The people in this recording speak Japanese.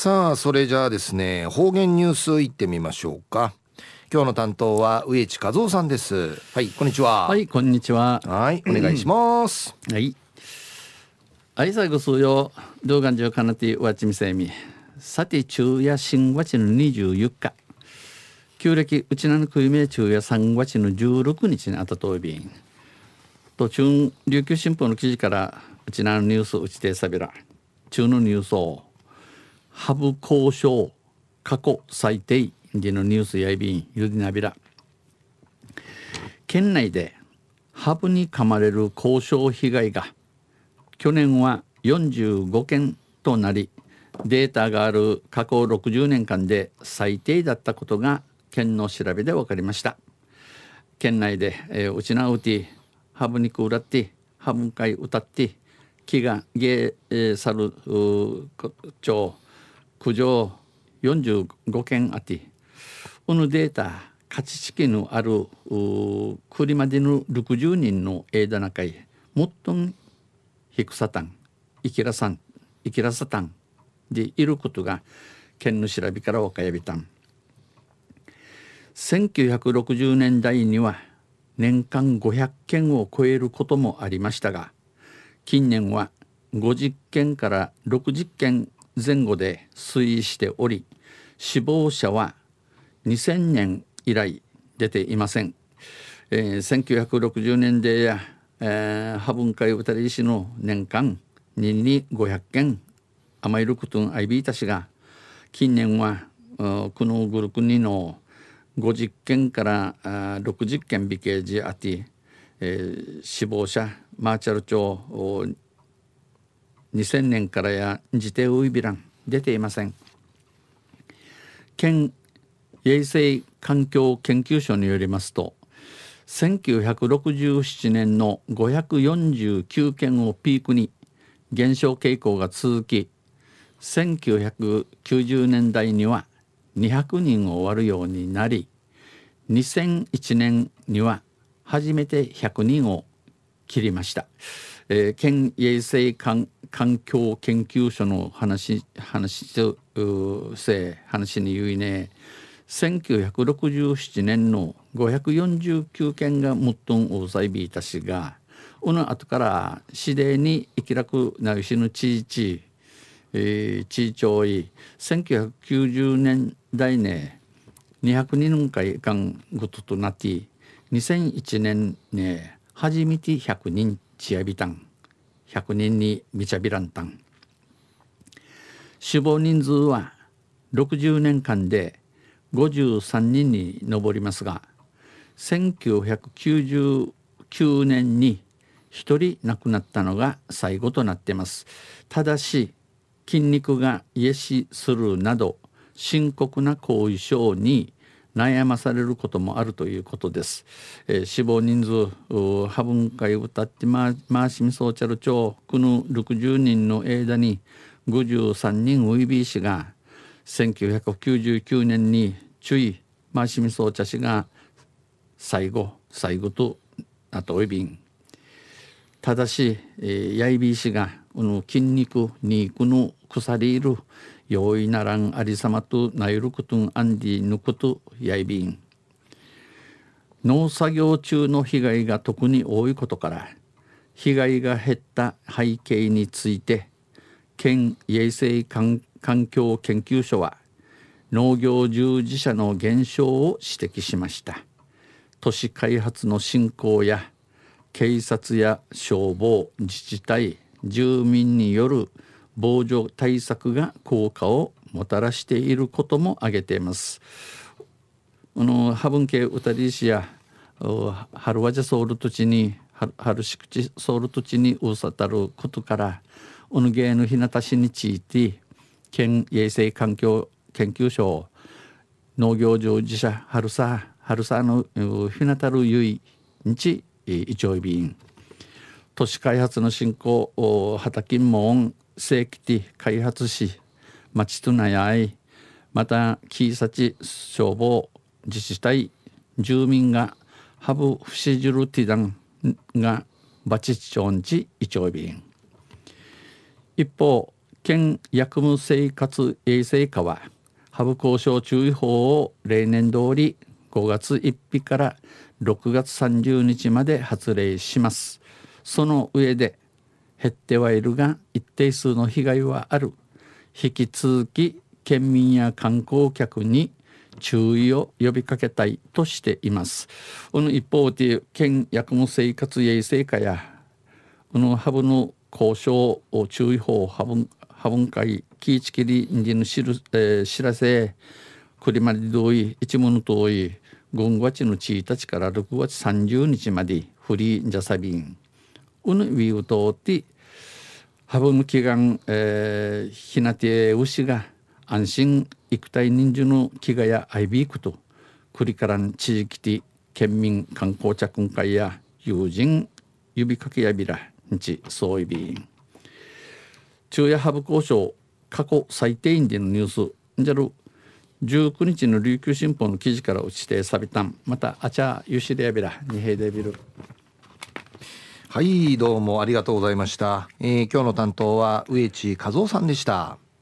さあそれじゃあですね方言ニュースいってみましょうか今日の担当は植地和夫さんですはいこんにちははいこんにちははいお願いしますはい愛さぐすよ動画中かなてわちみせみさて昼夜新わちの24日旧暦うちなのくゆめ昼夜3月の16日にあたといびん中琉球新報の記事からうちなのニュースうちてさびら中のニュースをハブ交渉過去最低でのニュースやいびんゆりなびら県内でハブに噛まれる交渉被害が去年は45件となりデータがある過去60年間で最低だったことが県の調べで分かりました県内で、えー、うちなうてハブ肉うらってハブン会歌って木が芸、ー、えー、サ町苦情45件あってこのデータ価値式のあるクリマディの60人の枝中へもっとんヒクさたんイきらさんイキラサたんでいることが県の調べからわかやびたん1960年代には年間500件を超えることもありましたが近年は50件から60件前後で推移しており死亡者は2000年以来出ていません、えー、1960年代や、えー、波文化ゆたり医師の年間人に500件イルクトゥンアイビーたしが近年はクノーグルクニの50件から60件ビケージアティ、えー、死亡者マーチャル町2000年からや自定ウイビラン出ていません県衛生環境研究所によりますと1967年の549件をピークに減少傾向が続き1990年代には200人を割るようになり2001年には初めて100人を切りました。えー、県衛生環境研究所の話話とせ話に言いね1967年の549件がもっとん大災びいたしがこの後から指令に生きらくなゆしぬ地い地いちい1990年代ね202人会間ごととなって2001年ね初めて100人チアビタン100人にミチャビランタン死亡人数は60年間で53人に上りますが1999年に1人亡くなったのが最後となっていますただし筋肉が癒しするなど深刻な後遺症に悩まされることもあるということです、えー、死亡人数ハ分ンカイウタッマーシミソーチャル町クヌ60人の間に53人ウイビー氏が1999年に注意マーシミソーチャ氏が最後最後とあとウイビンただし、えー、ヤイビー氏がこの筋肉にこのりいる容易ならんありさまとなゆることんあんりぬことやいびん農作業中の被害が特に多いことから被害が減った背景について県衛生環境研究所は農業従事者の減少を指摘しました都市開発の振興や警察や消防自治体住民による防除対策が効果をもたらしていることも挙げています。あのハブンケウタリシアハルワジャソウル土地にハルシクチソウル土地にウさたることからおぬげのひなたしにちいて県衛生環境研究所農業従事者ハルサハルサのひなたるゆいにちいちょいびん都市開発の進行畑もん正規的開発し町となやいまた木さち消防自治体住民がハブフシジュルティダンがバチチョンチイチョビン一方県薬務生活衛生課はハブ交渉注意報を例年通り5月1日から6月30日まで発令しますその上で減ってはいるが一定数の被害はある引き続き県民や観光客に注意を呼びかけたいとしています。この一方で県薬務生活衛生課やこのハブの交渉を注意報ハブハブン会キーチキリンディのしる、えー、知らせクリマリドイ一物トイ。ゴンゴチのチータチから6月30日までフリージャサビン。은위우도티하분기간에히나티에우시가안심익타이닌주노기가야아이비쿠と그리카란지地域티県民観光着会や友人指かけやびら日総意員昼夜ハブ交渉過去最低員でのニュースじゃる19日の琉球新報の記事から指定さビたンまたあちゃゆしでやびらにへいでびる。はいどうもありがとうございました、えー、今日の担当は植地和夫さんでした